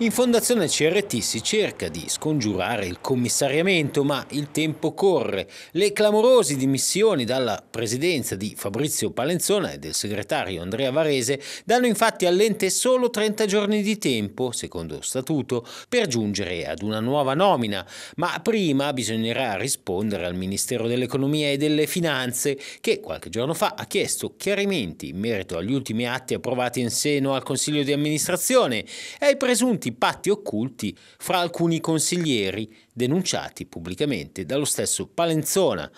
In Fondazione CRT si cerca di scongiurare il commissariamento, ma il tempo corre. Le clamorose dimissioni dalla presidenza di Fabrizio Palenzona e del segretario Andrea Varese danno infatti all'ente solo 30 giorni di tempo, secondo statuto, per giungere ad una nuova nomina, ma prima bisognerà rispondere al Ministero dell'Economia e delle Finanze che qualche giorno fa ha chiesto chiarimenti in merito agli ultimi atti approvati in seno al Consiglio di amministrazione e ai presunti patti occulti fra alcuni consiglieri denunciati pubblicamente dallo stesso Palenzona.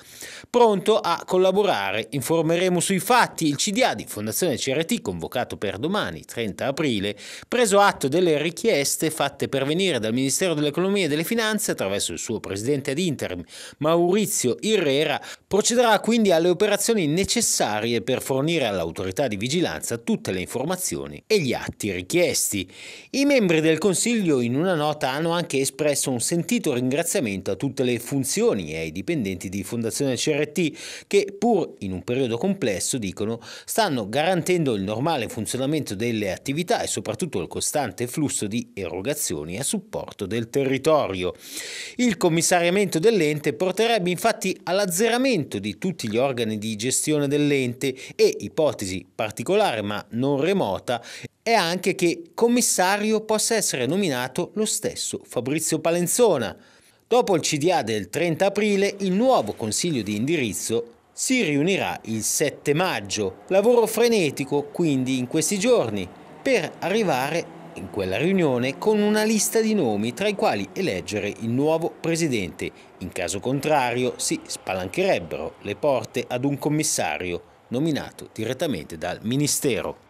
Pronto a collaborare, informeremo sui fatti. Il CDA di Fondazione CRT, convocato per domani, 30 aprile, preso atto delle richieste fatte pervenire dal Ministero dell'Economia e delle Finanze attraverso il suo presidente ad interim Maurizio Irrera, procederà quindi alle operazioni necessarie per fornire all'autorità di vigilanza tutte le informazioni e gli atti richiesti. I membri del Consiglio in una nota hanno anche espresso un sentito ringraziamento ringraziamento a tutte le funzioni e ai dipendenti di Fondazione CRT che pur in un periodo complesso, dicono, stanno garantendo il normale funzionamento delle attività e soprattutto il costante flusso di erogazioni a supporto del territorio. Il commissariamento dell'ente porterebbe infatti all'azzeramento di tutti gli organi di gestione dell'ente e, ipotesi particolare ma non remota, è anche che commissario possa essere nominato lo stesso Fabrizio Palenzona. Dopo il CDA del 30 aprile, il nuovo Consiglio di indirizzo si riunirà il 7 maggio. Lavoro frenetico quindi in questi giorni per arrivare in quella riunione con una lista di nomi tra i quali eleggere il nuovo presidente. In caso contrario si spalancherebbero le porte ad un commissario nominato direttamente dal Ministero.